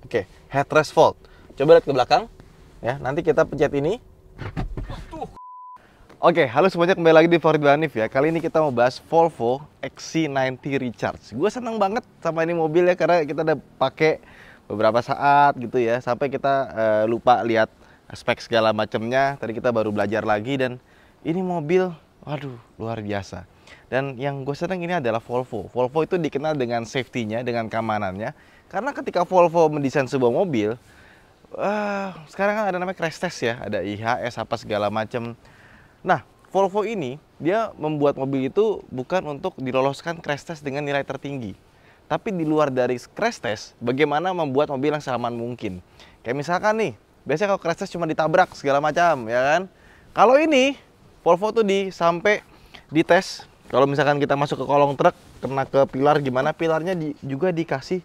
Oke, okay, headrest fold. Coba lihat ke belakang. Ya, nanti kita pencet ini. Oke, okay, halo semuanya kembali lagi di Ford Banif ya. Kali ini kita mau bahas Volvo XC90 Recharge. Gue seneng banget sama ini mobil ya karena kita udah pakai beberapa saat gitu ya sampai kita uh, lupa lihat spek segala macamnya. Tadi kita baru belajar lagi dan ini mobil waduh luar biasa. Dan yang gue seneng ini adalah Volvo. Volvo itu dikenal dengan safety-nya, dengan keamanannya karena ketika Volvo mendesain sebuah mobil, uh, sekarang kan ada namanya crash test ya, ada IHS apa segala macam. Nah, Volvo ini dia membuat mobil itu bukan untuk diloloskan crash test dengan nilai tertinggi. Tapi di luar dari crash test, bagaimana membuat mobil yang selaman mungkin. Kayak misalkan nih, biasanya kalau crash test cuma ditabrak segala macam, ya kan? Kalau ini Volvo tuh di sampai dites kalau misalkan kita masuk ke kolong truk kena ke pilar gimana pilarnya di, juga dikasih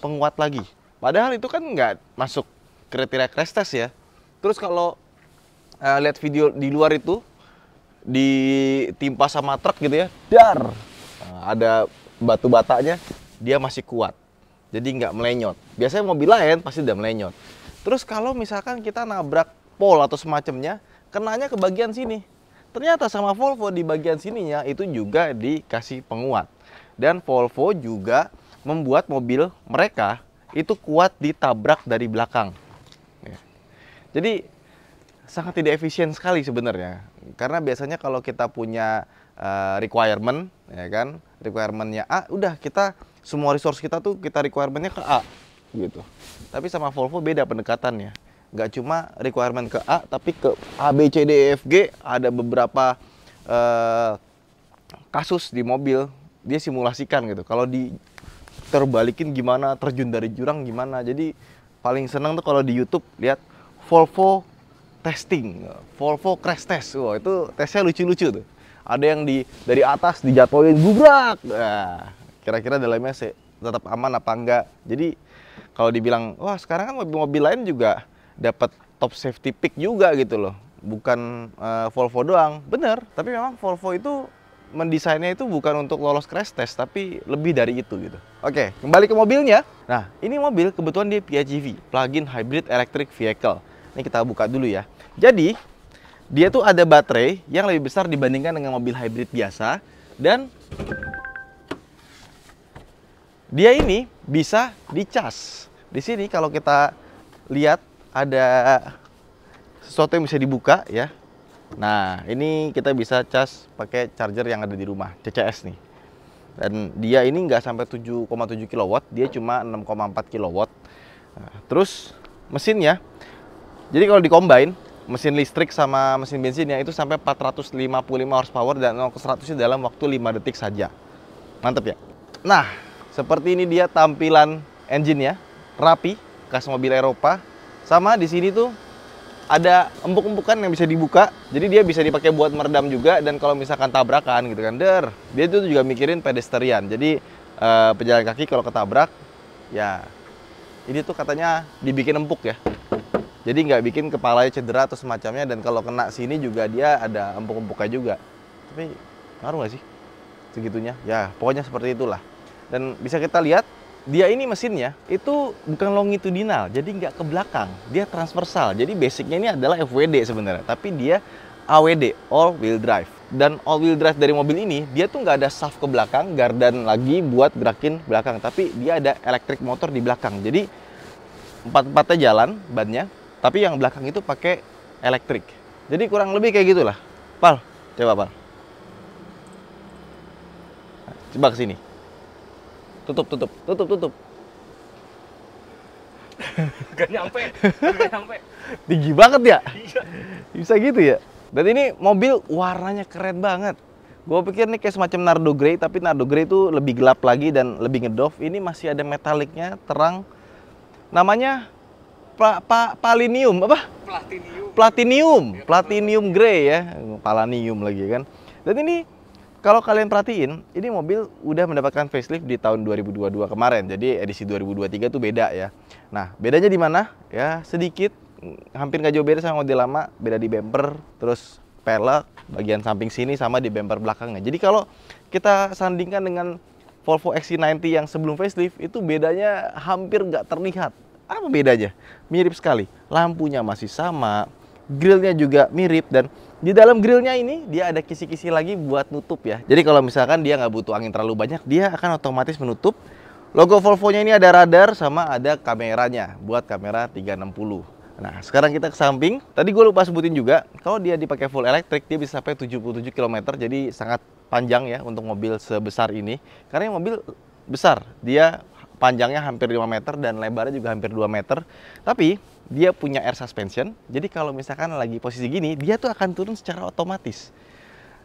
penguat lagi. Padahal itu kan nggak masuk kriteria crash test ya. Terus kalau uh, lihat video di luar itu ditimpa sama truk gitu ya, dar nah, ada batu batanya, dia masih kuat. Jadi nggak melenyot. Biasanya mobil lain pasti udah melenyot. Terus kalau misalkan kita nabrak pol atau semacamnya, kenanya ke bagian sini. Ternyata sama Volvo di bagian sininya itu juga dikasih penguat. Dan Volvo juga membuat mobil mereka itu kuat ditabrak dari belakang. Ya. Jadi sangat tidak efisien sekali sebenarnya. Karena biasanya kalau kita punya uh, requirement, ya kan, requirementnya A, udah kita semua resource kita tuh kita requirementnya ke A, gitu. Tapi sama Volvo beda pendekatannya. Gak cuma requirement ke A, tapi ke A, B, C, D, E, F, G ada beberapa uh, kasus di mobil dia simulasikan gitu. Kalau di balikin gimana, terjun dari jurang gimana. Jadi paling seneng tuh kalau di YouTube lihat Volvo testing, Volvo crash test. Wah, itu tesnya lucu-lucu tuh. Ada yang di dari atas dijatuhin gubrak. Nah, kira-kira dalamnya sih tetap aman apa enggak. Jadi kalau dibilang, wah sekarang kan mobil-mobil lain juga dapat top safety pick juga gitu loh. Bukan uh, Volvo doang. Bener, tapi memang Volvo itu mendesainnya itu bukan untuk lolos crash test tapi lebih dari itu gitu. Oke, kembali ke mobilnya. Nah, ini mobil kebetulan dia PHEV, plug-in hybrid electric vehicle. Ini kita buka dulu ya. Jadi, dia tuh ada baterai yang lebih besar dibandingkan dengan mobil hybrid biasa dan dia ini bisa dicas. Di sini kalau kita lihat ada sesuatu yang bisa dibuka ya. Nah, ini kita bisa cas pakai charger yang ada di rumah, CCS nih. Dan dia ini nggak sampai 7,7 kW, dia cuma 6,4 kW. Nah, terus mesinnya, jadi kalau dikombain, mesin listrik sama mesin bensinnya itu sampai 455 horsepower dan 0 ke 100 dalam waktu 5 detik saja. mantap ya? Nah, seperti ini dia tampilan engine-nya, rapi, khas mobil Eropa. Sama di sini tuh ada empuk-empukan yang bisa dibuka jadi dia bisa dipakai buat meredam juga dan kalau misalkan tabrakan gitu kan der dia itu juga mikirin pedestrian jadi uh, pejalan kaki kalau ketabrak ya ini tuh katanya dibikin empuk ya jadi nggak bikin kepalanya cedera atau semacamnya dan kalau kena sini juga dia ada empuk-empuknya juga tapi ngaruh nggak sih segitunya ya pokoknya seperti itulah dan bisa kita lihat dia ini mesinnya itu bukan longitudinal, jadi nggak ke belakang, dia transversal. Jadi basicnya ini adalah FWD sebenarnya, tapi dia AWD, all wheel drive. Dan all wheel drive dari mobil ini, dia tuh nggak ada shaft ke belakang, gardan lagi buat gerakin belakang, tapi dia ada elektrik motor di belakang. Jadi empat-empatnya jalan bannya, tapi yang belakang itu pakai elektrik. Jadi kurang lebih kayak gitulah. Pal, coba pal. Nah, coba kesini. Tutup, tutup, tutup, tutup. Gak nyampe, gak nyampe. Tinggi banget ya? Iya. Bisa gitu ya? Dan ini mobil warnanya keren banget. Gue pikir ini kayak semacam Nardo Grey, tapi Nardo Grey itu lebih gelap lagi dan lebih ngedof Ini masih ada metaliknya, terang. Namanya pa, pa, Palinium, apa? Platinium. Platinium, iya, Platinium Grey ya. Palanium lagi kan. Dan ini kalau kalian perhatiin, ini mobil udah mendapatkan facelift di tahun 2022 kemarin. Jadi edisi 2023 tuh beda ya. Nah, bedanya di mana? Ya, sedikit mm, hampir nggak jauh beda sama model lama, beda di bumper, terus pelek bagian samping sini sama di bumper belakangnya. Jadi kalau kita sandingkan dengan Volvo XC90 yang sebelum facelift itu bedanya hampir nggak terlihat. Apa bedanya? Mirip sekali. Lampunya masih sama, grillnya juga mirip dan di dalam grillnya ini dia ada kisi-kisi lagi buat nutup ya. Jadi kalau misalkan dia nggak butuh angin terlalu banyak, dia akan otomatis menutup. Logo Volvo-nya ini ada radar sama ada kameranya buat kamera 360. Nah, sekarang kita ke samping. Tadi gue lupa sebutin juga, kalau dia dipakai full electric dia bisa sampai 77 km, jadi sangat panjang ya untuk mobil sebesar ini. Karena mobil besar, dia panjangnya hampir 5 meter dan lebarnya juga hampir 2 meter. Tapi dia punya air suspension, jadi kalau misalkan lagi posisi gini, dia tuh akan turun secara otomatis.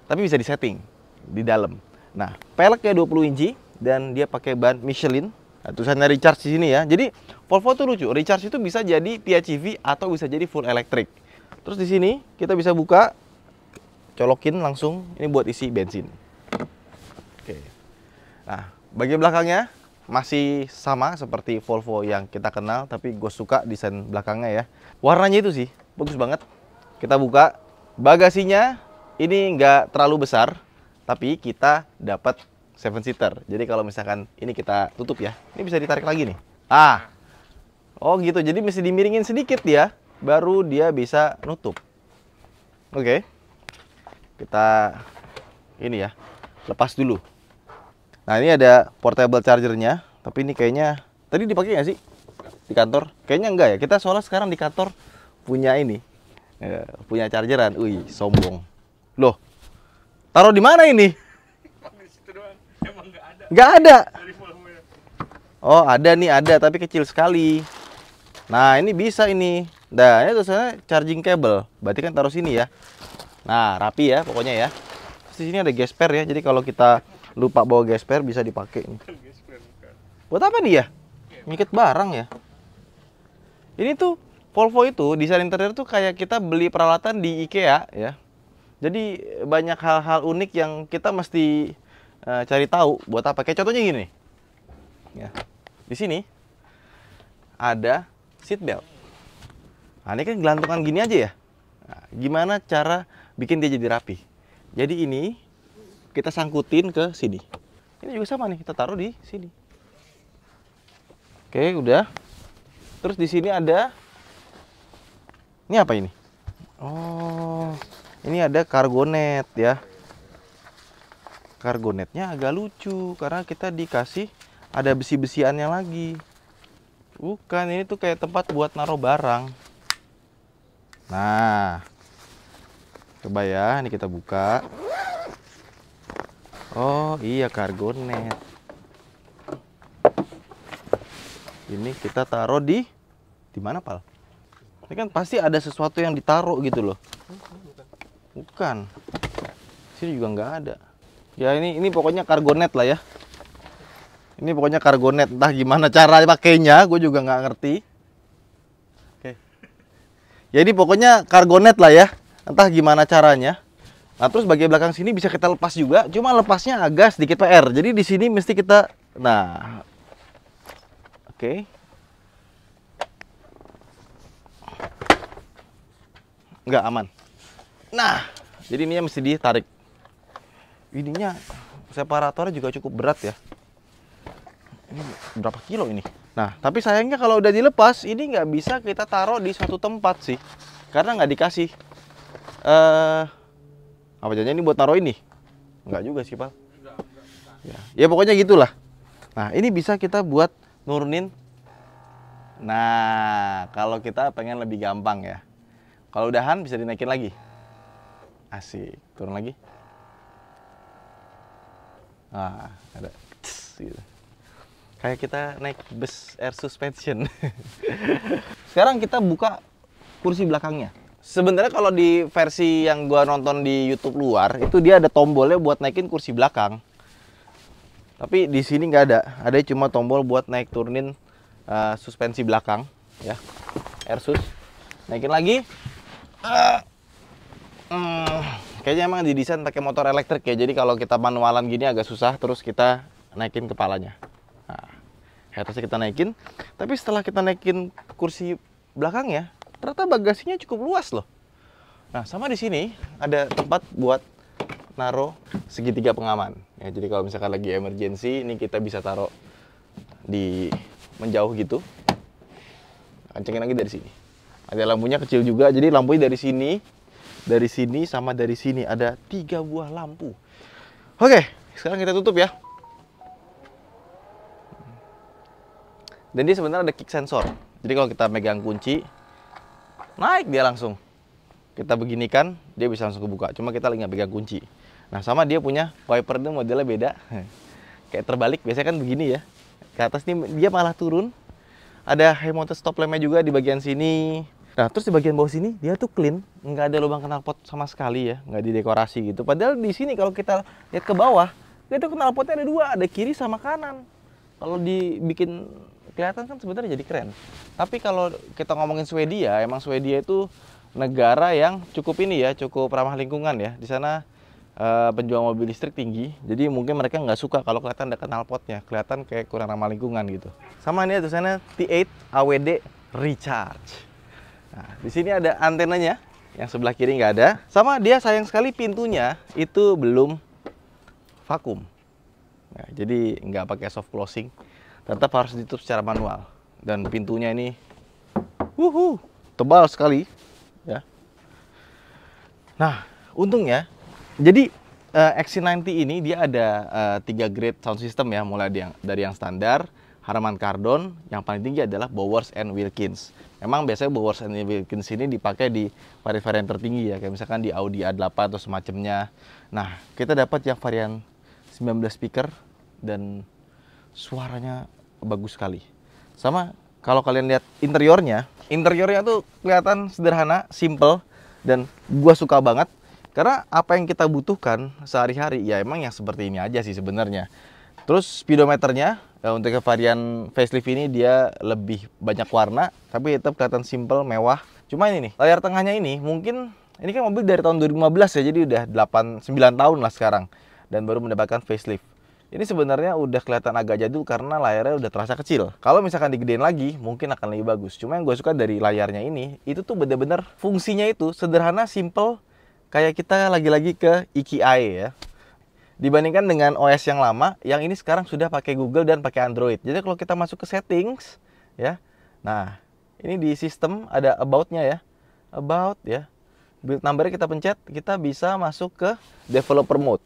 Tapi bisa disetting di dalam. Nah, peleknya 20 inci dan dia pakai ban Michelin. Nah, tulisannya recharge di sini ya. Jadi Volvo tuh lucu, recharge itu bisa jadi PHEV atau bisa jadi full electric. Terus di sini kita bisa buka, colokin langsung, ini buat isi bensin. Oke. Nah, bagian belakangnya masih sama seperti Volvo yang kita kenal tapi gue suka desain belakangnya ya warnanya itu sih bagus banget kita buka bagasinya ini nggak terlalu besar tapi kita dapat seven seater jadi kalau misalkan ini kita tutup ya ini bisa ditarik lagi nih ah oh gitu jadi mesti dimiringin sedikit ya baru dia bisa nutup oke okay. kita ini ya lepas dulu Nah ini ada portable chargernya, tapi ini kayaknya tadi dipakai nggak sih di kantor? Kayaknya enggak ya. Kita soalnya sekarang di kantor punya ini, ya, punya chargeran. Wih sombong. Loh, taruh di mana ini? Enggak ada. Oh ada nih ada, tapi kecil sekali. Nah ini bisa ini. Nah ini tulisannya charging cable. Berarti kan taruh sini ya. Nah rapi ya pokoknya ya. di sini ada gesper ya. Jadi kalau kita lupa bawa gesper bisa dipakai nih. Buat apa nih ya? Iya. barang ya. Ini tuh Volvo itu desain interior tuh kayak kita beli peralatan di IKEA ya. Jadi banyak hal-hal unik yang kita mesti uh, cari tahu buat apa. Kayak contohnya gini. Ya. Di sini ada seat belt. Nah, ini kan gelantungan gini aja ya. Nah, gimana cara bikin dia jadi rapi? Jadi ini kita sangkutin ke sini. Ini juga sama nih, kita taruh di sini. Oke, udah. Terus di sini ada Ini apa ini? Oh, ini ada kargonet ya. Kargonetnya agak lucu karena kita dikasih ada besi-besiannya lagi. Bukan, ini tuh kayak tempat buat naruh barang. Nah. Coba ya, ini kita buka. Oh iya kargo net. Ini kita taruh di di mana pal? Ini kan pasti ada sesuatu yang ditaruh gitu loh. Bukan. Sini juga nggak ada. Ya ini ini pokoknya kargo net lah ya. Ini pokoknya kargo net Entah gimana cara pakainya, gue juga nggak ngerti. Oke. Jadi ya, pokoknya kargo net lah ya. Entah gimana caranya. Nah, terus bagian belakang sini bisa kita lepas juga, cuma lepasnya agak sedikit PR. Jadi di sini mesti kita nah. Oke. Okay. Enggak aman. Nah, jadi ini mesti ditarik. Ininya separatornya juga cukup berat ya. Ini berapa kilo ini? Nah, tapi sayangnya kalau udah dilepas, ini nggak bisa kita taruh di suatu tempat sih. Karena nggak dikasih. Eh apa jadinya ini buat taruh ini? Enggak juga sih, Pak. Ya, ya pokoknya gitulah. Nah, ini bisa kita buat nurunin. Nah, kalau kita pengen lebih gampang ya. Kalau udahan bisa dinaikin lagi. Asik, turun lagi. Ah, ada. Tss, gitu. Kayak kita naik bus air suspension. Sekarang kita buka kursi belakangnya sebenarnya kalau di versi yang gua nonton di YouTube luar itu dia ada tombolnya buat naikin kursi belakang tapi di sini nggak ada ada cuma tombol buat naik turunin uh, suspensi belakang ya air sus naikin lagi uh, hmm, kayaknya emang didesain pakai motor elektrik ya jadi kalau kita manualan gini agak susah terus kita naikin kepalanya nah, headrestnya kita naikin tapi setelah kita naikin kursi belakang ya ternyata bagasinya cukup luas loh. Nah, sama di sini ada tempat buat naruh segitiga pengaman. Ya, jadi kalau misalkan lagi emergency, ini kita bisa taruh di menjauh gitu. Kencengin lagi dari sini. Ada lampunya kecil juga, jadi lampunya dari sini, dari sini, sama dari sini. Ada tiga buah lampu. Oke, sekarang kita tutup ya. Dan dia sebenarnya ada kick sensor. Jadi kalau kita megang kunci, naik dia langsung kita beginikan dia bisa langsung kebuka cuma kita lagi nggak pegang kunci nah sama dia punya wiper itu modelnya beda kayak terbalik biasanya kan begini ya ke atas ini dia malah turun ada mounted stop lampnya juga di bagian sini Nah, terus di bagian bawah sini dia tuh clean, nggak ada lubang knalpot sama sekali ya, nggak didekorasi gitu. Padahal di sini kalau kita lihat ke bawah, itu knalpotnya ada dua, ada kiri sama kanan. Kalau dibikin kelihatan kan sebenarnya jadi keren. Tapi kalau kita ngomongin Swedia, emang Swedia itu negara yang cukup ini ya, cukup ramah lingkungan ya. Di sana e, penjual mobil listrik tinggi, jadi mungkin mereka nggak suka kalau kelihatan ada knalpotnya, kelihatan kayak kurang ramah lingkungan gitu. Sama ini tulisannya T8 AWD Recharge. Nah, di sini ada antenanya, yang sebelah kiri nggak ada. Sama dia sayang sekali pintunya itu belum vakum. Nah, jadi nggak pakai soft closing tetap harus ditutup secara manual dan pintunya ini wuhu tebal sekali ya nah untung ya jadi uh, eh, XC90 ini dia ada eh, tiga grade sound system ya mulai dari yang, dari yang standar Harman Kardon yang paling tinggi adalah Bowers and Wilkins memang biasanya Bowers and Wilkins ini dipakai di varian-varian tertinggi ya kayak misalkan di Audi A8 atau semacamnya nah kita dapat yang varian 19 speaker dan suaranya bagus sekali. Sama kalau kalian lihat interiornya, interiornya tuh kelihatan sederhana, simple dan gua suka banget karena apa yang kita butuhkan sehari-hari ya emang yang seperti ini aja sih sebenarnya. Terus speedometernya eh, untuk ke varian facelift ini dia lebih banyak warna tapi tetap kelihatan simple, mewah. Cuma ini nih, layar tengahnya ini mungkin ini kan mobil dari tahun 2015 ya, jadi udah 8 9 tahun lah sekarang dan baru mendapatkan facelift. Ini sebenarnya udah kelihatan agak jadul karena layarnya udah terasa kecil. Kalau misalkan digedein lagi, mungkin akan lebih bagus. Cuma yang gue suka dari layarnya ini, itu tuh bener-bener fungsinya itu sederhana, simple, kayak kita lagi-lagi ke IKEA ya. Dibandingkan dengan OS yang lama, yang ini sekarang sudah pakai Google dan pakai Android. Jadi kalau kita masuk ke settings, ya, nah ini di sistem ada about-nya ya, about ya. Build number kita pencet, kita bisa masuk ke developer mode.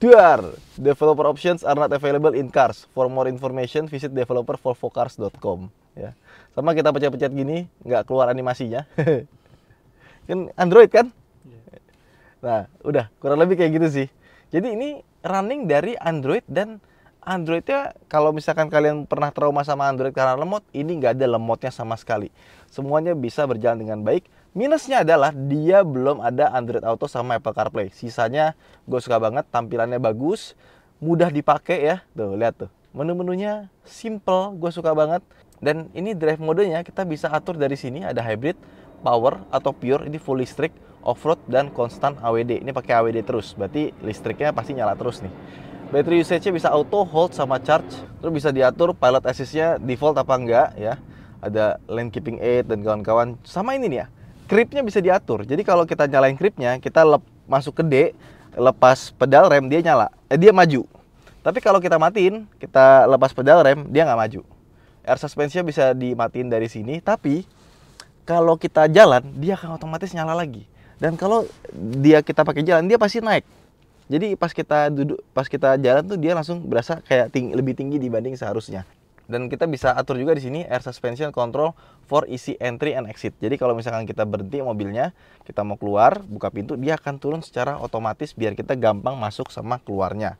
Duar, Developer options are not available in cars. For more information, visit developer 4 Ya. Sama kita pencet-pencet gini, nggak keluar animasinya. kan Android kan? Iya. Nah, udah kurang lebih kayak gitu sih. Jadi ini running dari Android dan Androidnya kalau misalkan kalian pernah trauma sama Android karena lemot, ini nggak ada lemotnya sama sekali. Semuanya bisa berjalan dengan baik Minusnya adalah dia belum ada Android Auto sama Apple CarPlay. Sisanya gue suka banget, tampilannya bagus, mudah dipakai ya. Tuh, lihat tuh. Menu-menunya simple, gue suka banget. Dan ini drive modenya kita bisa atur dari sini, ada hybrid, power atau pure, ini full listrik, off-road, dan konstan AWD. Ini pakai AWD terus, berarti listriknya pasti nyala terus nih. Battery usage-nya bisa auto, hold, sama charge. Terus bisa diatur pilot assist-nya default apa enggak ya. Ada lane keeping aid dan kawan-kawan. Sama ini nih ya, gripnya bisa diatur. Jadi kalau kita nyalain gripnya, kita lep, masuk ke D, lepas pedal rem dia nyala, eh, dia maju. Tapi kalau kita matiin, kita lepas pedal rem dia nggak maju. Air suspensinya bisa dimatiin dari sini, tapi kalau kita jalan dia akan otomatis nyala lagi. Dan kalau dia kita pakai jalan dia pasti naik. Jadi pas kita duduk, pas kita jalan tuh dia langsung berasa kayak ting lebih tinggi dibanding seharusnya dan kita bisa atur juga di sini air suspension control for easy entry and exit. Jadi kalau misalkan kita berhenti mobilnya, kita mau keluar, buka pintu, dia akan turun secara otomatis biar kita gampang masuk sama keluarnya.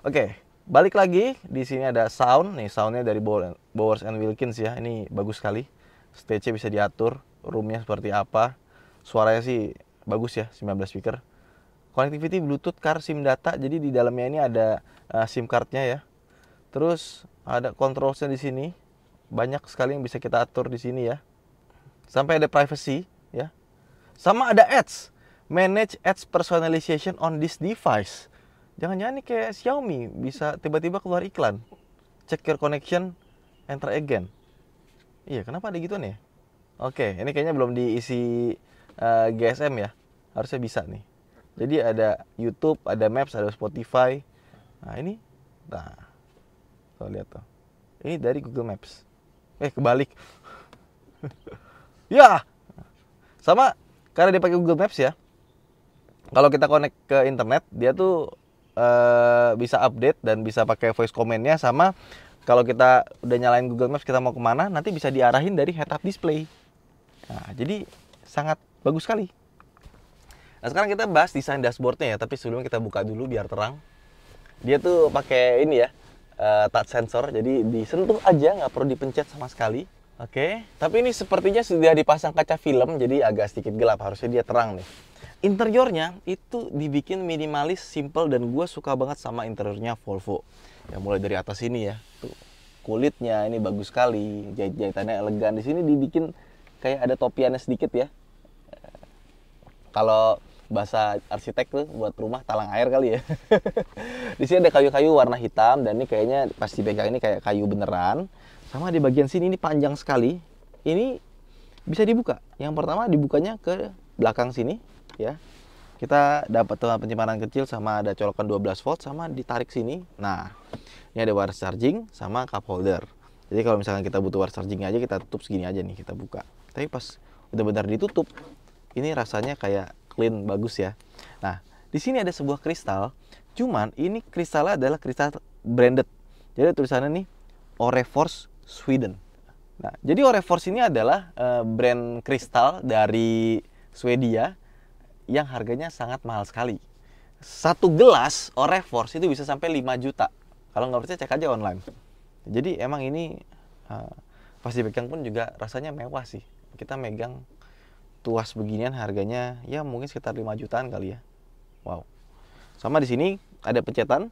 Oke, balik lagi di sini ada sound nih, soundnya dari Bowers and Wilkins ya. Ini bagus sekali. stage bisa diatur, roomnya seperti apa. Suaranya sih bagus ya, 19 speaker. Connectivity Bluetooth, car, SIM data. Jadi di dalamnya ini ada uh, SIM cardnya ya. Terus ada controlsnya di sini banyak sekali yang bisa kita atur di sini ya sampai ada privacy ya sama ada ads manage ads personalization on this device jangan-jangan ini kayak Xiaomi bisa tiba-tiba keluar iklan check your connection enter again iya kenapa ada gitu nih ya? oke ini kayaknya belum diisi uh, eh, GSM ya harusnya bisa nih jadi ada YouTube ada Maps ada Spotify nah ini nah Tuh lihat tuh. Ini dari Google Maps. Eh kebalik. ya. Sama karena dia pakai Google Maps ya. Kalau kita connect ke internet, dia tuh uh, bisa update dan bisa pakai voice commandnya sama kalau kita udah nyalain Google Maps kita mau kemana nanti bisa diarahin dari head-up display. Nah, jadi sangat bagus sekali. Nah sekarang kita bahas desain dashboardnya ya, tapi sebelum kita buka dulu biar terang. Dia tuh pakai ini ya, uh, touch sensor jadi disentuh aja nggak perlu dipencet sama sekali oke okay. tapi ini sepertinya sudah dipasang kaca film jadi agak sedikit gelap harusnya dia terang nih interiornya itu dibikin minimalis simple dan gue suka banget sama interiornya Volvo ya mulai dari atas ini ya tuh kulitnya ini bagus sekali jahit jahitannya elegan di sini dibikin kayak ada topiannya sedikit ya eh, kalau bahasa arsitek tuh buat rumah talang air kali ya. di sini ada kayu-kayu warna hitam dan ini kayaknya pasti bengkel ini kayak kayu beneran. Sama di bagian sini ini panjang sekali. Ini bisa dibuka. Yang pertama dibukanya ke belakang sini ya. Kita dapat penyimpanan kecil sama ada colokan 12 volt sama ditarik sini. Nah, ini ada wire charging sama cup holder. Jadi kalau misalkan kita butuh wire charging aja kita tutup segini aja nih kita buka. Tapi pas udah benar ditutup ini rasanya kayak clean bagus ya. Nah, di sini ada sebuah kristal, cuman ini kristalnya adalah kristal branded. Jadi tulisannya nih Oreforce Sweden. Nah, jadi Oreforce ini adalah uh, brand kristal dari Swedia yang harganya sangat mahal sekali. Satu gelas Oreforce itu bisa sampai 5 juta. Kalau nggak percaya cek aja online. Jadi emang ini uh, eh, pasti pegang pun juga rasanya mewah sih. Kita megang tuas beginian harganya ya mungkin sekitar 5 jutaan kali ya. Wow. Sama di sini ada pencetan.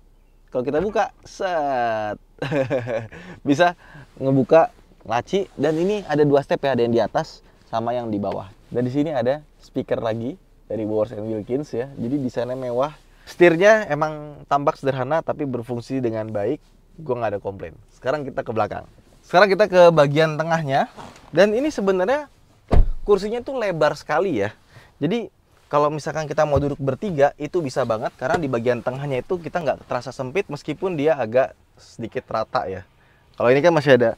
Kalau kita buka, set. Bisa ngebuka laci dan ini ada dua step ya, ada yang di atas sama yang di bawah. Dan di sini ada speaker lagi dari Bowers and Wilkins ya. Jadi desainnya mewah. Setirnya emang tampak sederhana tapi berfungsi dengan baik. Gue nggak ada komplain. Sekarang kita ke belakang. Sekarang kita ke bagian tengahnya. Dan ini sebenarnya kursinya tuh lebar sekali ya. Jadi kalau misalkan kita mau duduk bertiga itu bisa banget karena di bagian tengahnya itu kita nggak terasa sempit meskipun dia agak sedikit rata ya. Kalau ini kan masih ada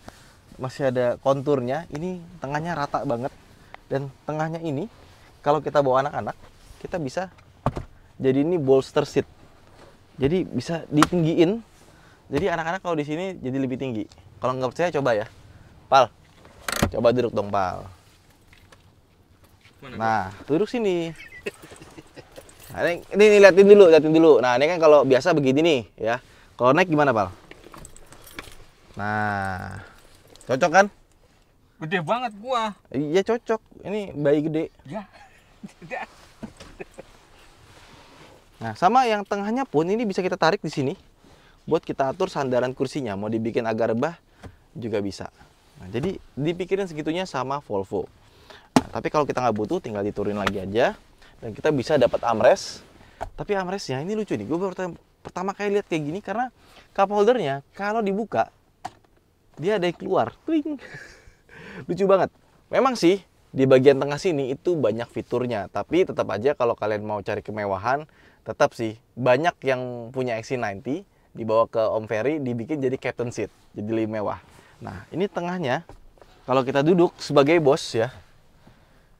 masih ada konturnya, ini tengahnya rata banget dan tengahnya ini kalau kita bawa anak-anak kita bisa jadi ini bolster seat. Jadi bisa ditinggiin. Jadi anak-anak kalau di sini jadi lebih tinggi. Kalau nggak percaya coba ya. Pal, coba duduk dong pal. Mana nah, tuh? duduk sini. Nah, ini, ini liatin dulu, liatin dulu. Nah, ini kan kalau biasa begini nih, ya. Kalau naik gimana, Pal? Nah, cocok kan? Gede banget gua. Iya cocok. Ini bayi gede. Ya. nah, sama yang tengahnya pun ini bisa kita tarik di sini. Buat kita atur sandaran kursinya. Mau dibikin agar rebah juga bisa. Nah, jadi dipikirin segitunya sama Volvo tapi kalau kita nggak butuh tinggal diturunin lagi aja dan kita bisa dapat armrest tapi armrestnya ini lucu nih gue baru pertama kali lihat kayak gini karena cup holdernya kalau dibuka dia ada yang keluar Twing. lucu banget memang sih di bagian tengah sini itu banyak fiturnya tapi tetap aja kalau kalian mau cari kemewahan tetap sih banyak yang punya XC90 dibawa ke Om Ferry dibikin jadi captain seat jadi lebih mewah nah ini tengahnya kalau kita duduk sebagai bos ya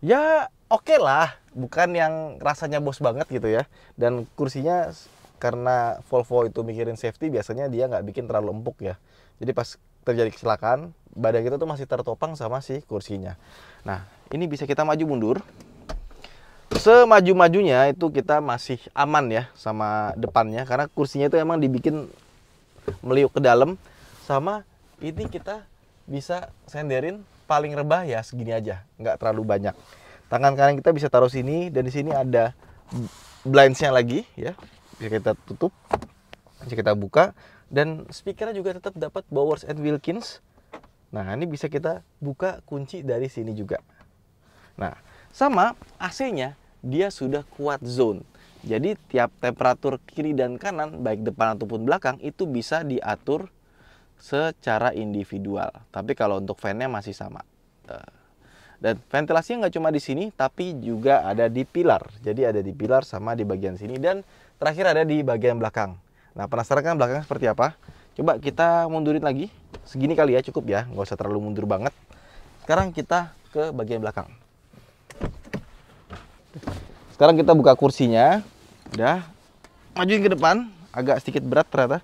ya oke okay lah bukan yang rasanya bos banget gitu ya dan kursinya karena Volvo itu mikirin safety biasanya dia nggak bikin terlalu empuk ya jadi pas terjadi kecelakaan badan kita tuh masih tertopang sama si kursinya nah ini bisa kita maju mundur semaju-majunya itu kita masih aman ya sama depannya karena kursinya itu emang dibikin meliuk ke dalam sama ini kita bisa senderin paling rebah ya segini aja, nggak terlalu banyak. Tangan kanan kita bisa taruh sini dan di sini ada blindsnya lagi ya, bisa kita tutup, bisa kita buka dan speakernya juga tetap dapat Bowers and Wilkins. Nah ini bisa kita buka kunci dari sini juga. Nah sama AC-nya dia sudah kuat zone. Jadi tiap temperatur kiri dan kanan baik depan ataupun belakang itu bisa diatur secara individual. Tapi kalau untuk fan-nya masih sama. Eh, dan ventilasinya nggak cuma di sini, tapi juga ada di pilar. Jadi ada di pilar sama di bagian sini dan terakhir ada di bagian belakang. Nah penasaran kan belakang seperti apa? Coba kita mundurin lagi. Segini kali ya cukup ya, nggak usah terlalu mundur banget. Sekarang kita ke bagian belakang. Sekarang kita buka kursinya. Udah, majuin ke depan. Agak sedikit berat ternyata.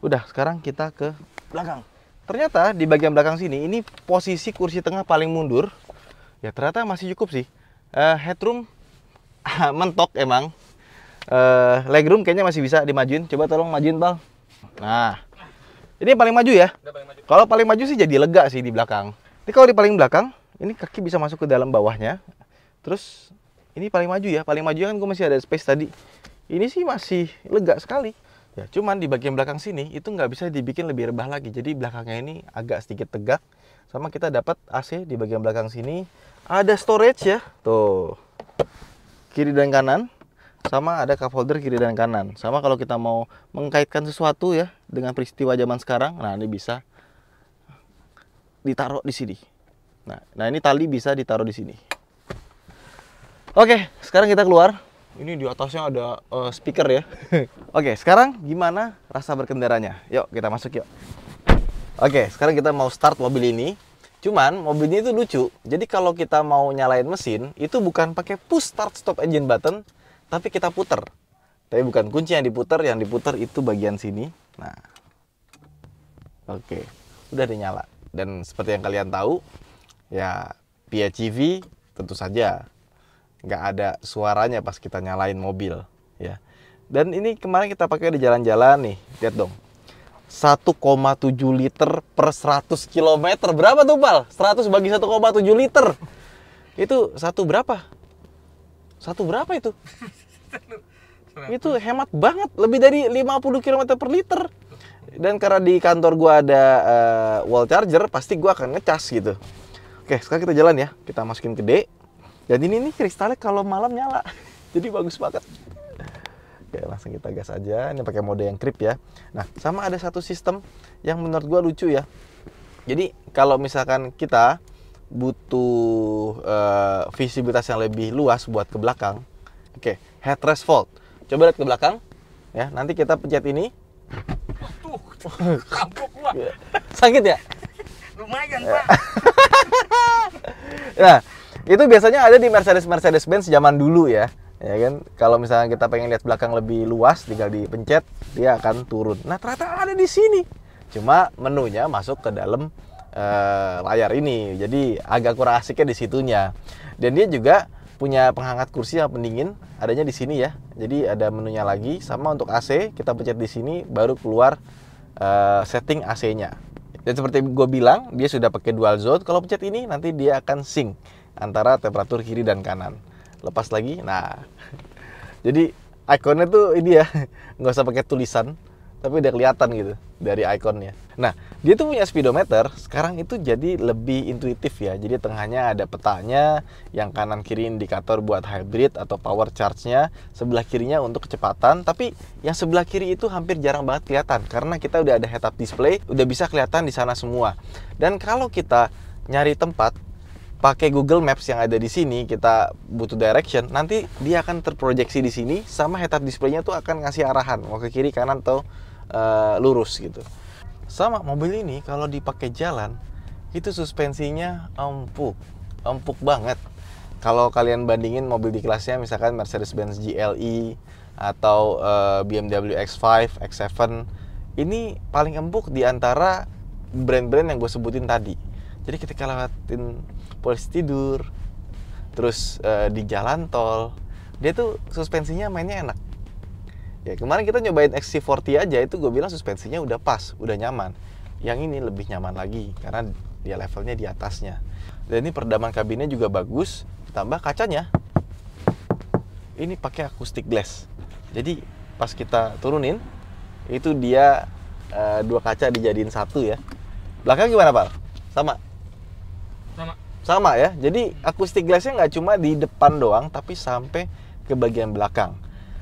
Udah, sekarang kita ke belakang. Ternyata di bagian belakang sini ini posisi kursi tengah paling mundur. Ya ternyata masih cukup sih. Uh, headroom mentok emang. Uh, legroom kayaknya masih bisa dimajuin. Coba tolong majuin bal. Nah, ini paling maju ya. Kalau paling maju sih jadi lega sih di belakang. Ini kalau di paling belakang, ini kaki bisa masuk ke dalam bawahnya. Terus ini paling maju ya. Paling maju kan gue masih ada space tadi. Ini sih masih lega sekali. Ya, cuman di bagian belakang sini itu nggak bisa dibikin lebih rebah lagi. Jadi belakangnya ini agak sedikit tegak. Sama kita dapat AC di bagian belakang sini. Ada storage ya. Tuh. Kiri dan kanan. Sama ada cup holder kiri dan kanan. Sama kalau kita mau mengkaitkan sesuatu ya dengan peristiwa zaman sekarang. Nah, ini bisa ditaruh di sini. Nah, nah ini tali bisa ditaruh di sini. Oke, sekarang kita keluar. Ini di atasnya ada uh, speaker ya. Oke, sekarang gimana rasa berkendaranya? Yuk, kita masuk yuk. Oke, sekarang kita mau start mobil ini. Cuman mobilnya itu lucu. Jadi kalau kita mau nyalain mesin, itu bukan pakai push start stop engine button, tapi kita puter. Tapi bukan kunci yang diputer, yang diputer itu bagian sini. Nah. Oke. Udah dinyala. Dan seperti yang kalian tahu, ya PHEV tentu saja nggak ada suaranya pas kita nyalain mobil ya dan ini kemarin kita pakai di jalan-jalan nih lihat dong 1,7 liter per 100 km berapa tuh pal 100 bagi 1,7 liter itu satu berapa satu berapa itu itu hemat banget lebih dari 50 km per liter dan karena di kantor gua ada uh, wall charger pasti gua akan ngecas gitu oke sekarang kita jalan ya kita masukin ke D jadi ini nih kristalnya kalau malam nyala jadi bagus banget Oke, langsung kita gas aja. Ini pakai mode yang krip ya. Nah, sama ada satu sistem yang menurut gua lucu ya. Jadi, kalau misalkan kita butuh uh, visibilitas yang lebih luas buat ke belakang, oke, headrest fold. Coba lihat ke belakang. Ya, nanti kita pencet ini. Sakit ya? Lumayan, ya. Pak. nah, itu biasanya ada di Mercedes Mercedes Benz zaman dulu ya ya kan kalau misalnya kita pengen lihat belakang lebih luas tinggal dipencet dia akan turun nah ternyata ada di sini cuma menunya masuk ke dalam eh, layar ini jadi agak kurang asiknya di situnya dan dia juga punya penghangat kursi yang pendingin adanya di sini ya jadi ada menunya lagi sama untuk AC kita pencet di sini baru keluar eh, setting AC nya dan seperti gue bilang dia sudah pakai dual zone kalau pencet ini nanti dia akan sync antara temperatur kiri dan kanan. Lepas lagi, nah. Jadi ikonnya tuh ini ya, nggak usah pakai tulisan, tapi udah kelihatan gitu dari ikonnya. Nah, dia tuh punya speedometer, sekarang itu jadi lebih intuitif ya. Jadi tengahnya ada petanya, yang kanan kiri indikator buat hybrid atau power charge-nya, sebelah kirinya untuk kecepatan, tapi yang sebelah kiri itu hampir jarang banget kelihatan karena kita udah ada head-up display, udah bisa kelihatan di sana semua. Dan kalau kita nyari tempat pakai Google Maps yang ada di sini kita butuh direction nanti dia akan terproyeksi di sini sama head up display-nya tuh akan ngasih arahan mau ke kiri kanan atau uh, lurus gitu sama mobil ini kalau dipakai jalan itu suspensinya empuk empuk banget kalau kalian bandingin mobil di kelasnya misalkan Mercedes-Benz GLE atau uh, BMW X5 X7 ini paling empuk di antara brand-brand yang gue sebutin tadi jadi ketika lewatin polisi tidur terus uh, di jalan tol dia tuh suspensinya mainnya enak ya kemarin kita nyobain XC40 aja itu gue bilang suspensinya udah pas udah nyaman yang ini lebih nyaman lagi karena dia levelnya di atasnya dan ini perdaman kabinnya juga bagus tambah kacanya ini pakai akustik glass jadi pas kita turunin itu dia e, dua kaca dijadiin satu ya belakang gimana pak sama sama sama ya jadi akustik glassnya nggak cuma di depan doang tapi sampai ke bagian belakang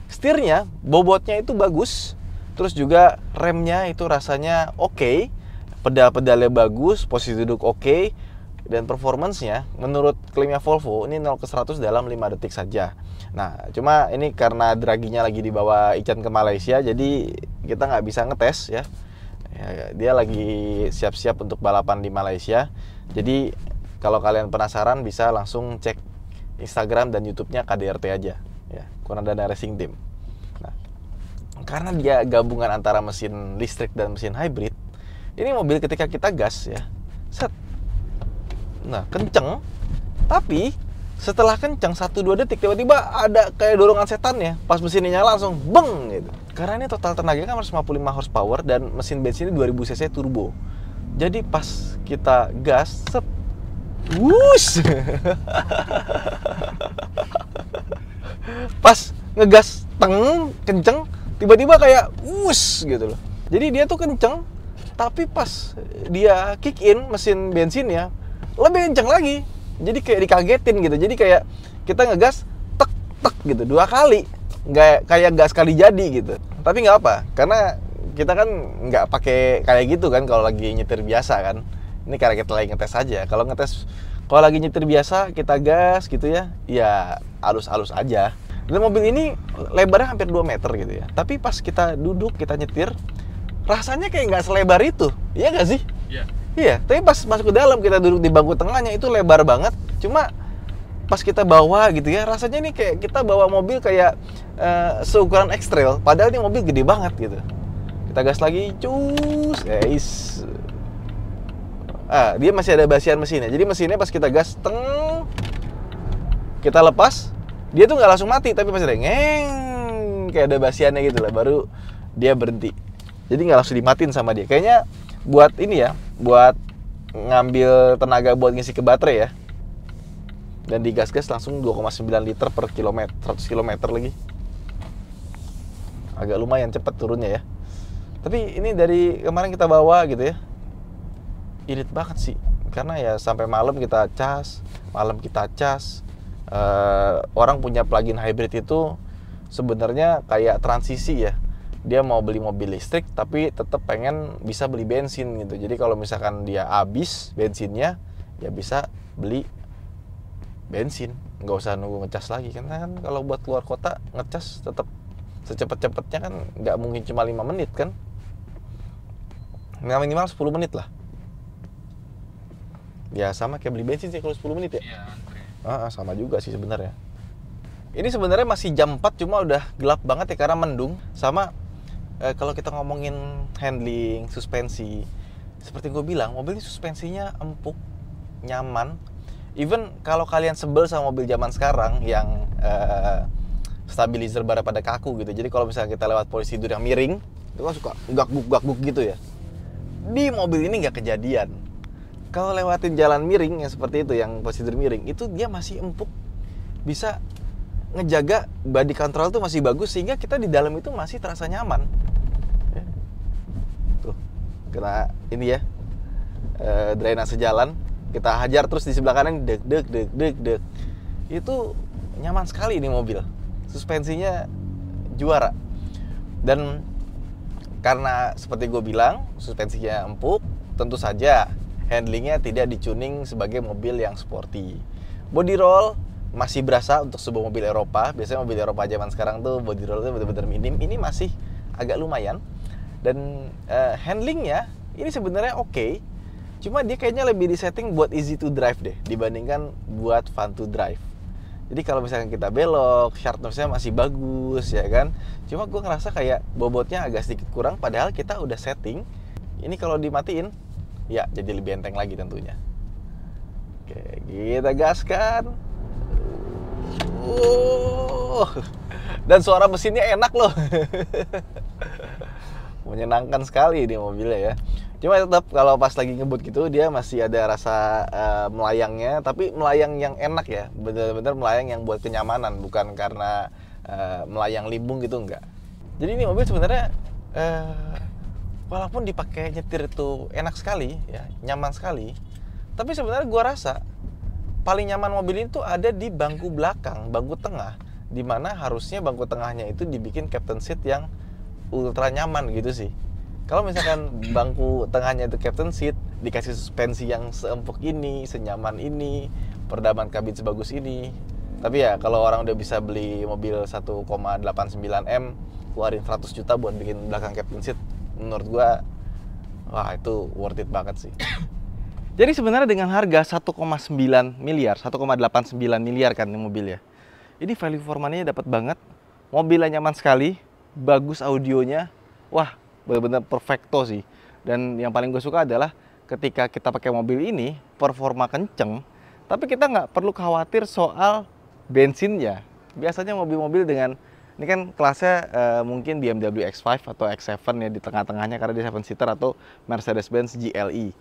setirnya bobotnya itu bagus terus juga remnya itu rasanya oke okay, pedal-pedalnya bagus posisi duduk oke okay, dan performancenya menurut klaimnya Volvo ini 0 ke 100 dalam 5 detik saja nah cuma ini karena draginya lagi dibawa Ican ke Malaysia jadi kita nggak bisa ngetes ya. ya dia lagi siap-siap untuk balapan di Malaysia jadi kalau kalian penasaran bisa langsung cek Instagram dan YouTube-nya KDRT aja ya, dana Racing Team. Nah, karena dia gabungan antara mesin listrik dan mesin hybrid, ini mobil ketika kita gas ya, set. Nah, kenceng, tapi setelah kencang 1-2 detik tiba-tiba ada kayak dorongan setan ya pas mesinnya nyala langsung beng gitu karena ini total tenaganya kan 155 horsepower dan mesin bensin bensinnya 2000 cc turbo jadi pas kita gas set Wush. Pas ngegas teng kenceng, tiba-tiba kayak wus gitu loh. Jadi dia tuh kenceng, tapi pas dia kick in mesin bensin ya, lebih kenceng lagi. Jadi kayak dikagetin gitu. Jadi kayak kita ngegas tek tek gitu dua kali, nggak kayak gas kali jadi gitu. Tapi nggak apa, karena kita kan nggak pakai kayak gitu kan kalau lagi nyetir biasa kan ini karena kita lagi ngetes aja kalau ngetes kalau lagi nyetir biasa kita gas gitu ya ya alus-alus aja dan mobil ini lebarnya hampir 2 meter gitu ya tapi pas kita duduk kita nyetir rasanya kayak nggak selebar itu iya nggak sih iya iya tapi pas masuk ke dalam kita duduk di bangku tengahnya itu lebar banget cuma pas kita bawa gitu ya rasanya nih kayak kita bawa mobil kayak uh, seukuran ekstril padahal ini mobil gede banget gitu kita gas lagi cus guys ah, dia masih ada basian mesinnya jadi mesinnya pas kita gas teng kita lepas dia tuh nggak langsung mati tapi masih ada ngeng kayak ada basiannya gitu lah baru dia berhenti jadi nggak langsung dimatin sama dia kayaknya buat ini ya buat ngambil tenaga buat ngisi ke baterai ya dan di gas-gas langsung 2,9 liter per kilometer 100 kilometer lagi agak lumayan cepat turunnya ya tapi ini dari kemarin kita bawa gitu ya irit banget sih karena ya sampai malam kita cas malam kita cas uh, orang punya plugin hybrid itu sebenarnya kayak transisi ya dia mau beli mobil listrik tapi tetap pengen bisa beli bensin gitu jadi kalau misalkan dia habis bensinnya ya bisa beli bensin nggak usah nunggu ngecas lagi karena kan kalau buat keluar kota ngecas tetap secepat-cepatnya kan nggak mungkin cuma lima menit kan nah, minimal 10 menit lah Ya sama kayak beli bensin sih kalau 10 menit ya. Iya, ah, ah, sama juga sih sebenarnya. Ini sebenarnya masih jam 4 cuma udah gelap banget ya karena mendung sama eh, kalau kita ngomongin handling, suspensi. Seperti gue bilang, mobil ini suspensinya empuk, nyaman. Even kalau kalian sebel sama mobil zaman sekarang yang eh, stabilizer bara pada kaku gitu. Jadi kalau misalnya kita lewat polisi tidur yang miring, itu kan suka gak buk gak buk gitu ya. Di mobil ini nggak kejadian kalau lewatin jalan miring yang seperti itu yang positur miring itu dia masih empuk bisa ngejaga body control tuh masih bagus sehingga kita di dalam itu masih terasa nyaman ya. tuh kena ini ya e, drainase jalan kita hajar terus di sebelah kanan deg deg deg deg deg itu nyaman sekali ini mobil suspensinya juara dan karena seperti gue bilang suspensinya empuk tentu saja handlingnya tidak dicuning sebagai mobil yang sporty. Body roll masih berasa untuk sebuah mobil Eropa. Biasanya mobil Eropa zaman sekarang tuh body roll itu benar-benar minim. Ini masih agak lumayan. Dan uh, handlingnya ini sebenarnya oke. Okay, cuma dia kayaknya lebih di setting buat easy to drive deh dibandingkan buat fun to drive. Jadi kalau misalkan kita belok, sharpnessnya masih bagus ya kan. Cuma gue ngerasa kayak bobotnya agak sedikit kurang padahal kita udah setting. Ini kalau dimatiin ya jadi lebih enteng lagi tentunya oke kita gaskan uh, dan suara mesinnya enak loh menyenangkan sekali ini mobilnya ya cuma tetap kalau pas lagi ngebut gitu dia masih ada rasa uh, melayangnya tapi melayang yang enak ya benar-benar melayang yang buat kenyamanan bukan karena uh, melayang limbung gitu enggak jadi ini mobil sebenarnya uh, walaupun dipakai nyetir itu enak sekali ya nyaman sekali tapi sebenarnya gua rasa paling nyaman mobil itu ada di bangku belakang bangku tengah dimana harusnya bangku tengahnya itu dibikin captain seat yang ultra nyaman gitu sih kalau misalkan bangku tengahnya itu captain seat dikasih suspensi yang seempuk ini senyaman ini perdaman kabin sebagus ini tapi ya kalau orang udah bisa beli mobil 1,89 m keluarin 100 juta buat bikin belakang captain seat menurut gue wah itu worth it banget sih jadi sebenarnya dengan harga 1,9 miliar 1,89 miliar kan ini mobil ya. ini value for money-nya dapat banget mobilnya nyaman sekali bagus audionya wah benar-benar perfecto sih dan yang paling gue suka adalah ketika kita pakai mobil ini performa kenceng tapi kita nggak perlu khawatir soal bensinnya biasanya mobil-mobil dengan ini kan kelasnya uh, mungkin BMW X5 atau X7 ya di tengah-tengahnya karena dia 7 seater atau Mercedes-Benz GLE.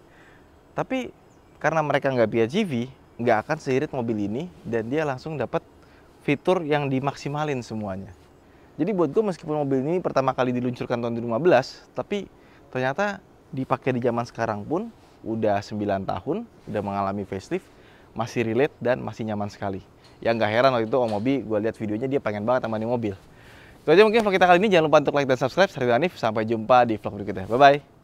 Tapi karena mereka nggak biaya GV, nggak akan seirit mobil ini dan dia langsung dapat fitur yang dimaksimalin semuanya. Jadi buat gue meskipun mobil ini pertama kali diluncurkan tahun 2015, tapi ternyata dipakai di zaman sekarang pun udah 9 tahun, udah mengalami facelift, masih relate dan masih nyaman sekali ya nggak heran waktu itu Om Mobi gue lihat videonya dia pengen banget nih mobil itu aja mungkin vlog kita kali ini jangan lupa untuk like dan subscribe saya Anif sampai jumpa di vlog berikutnya bye bye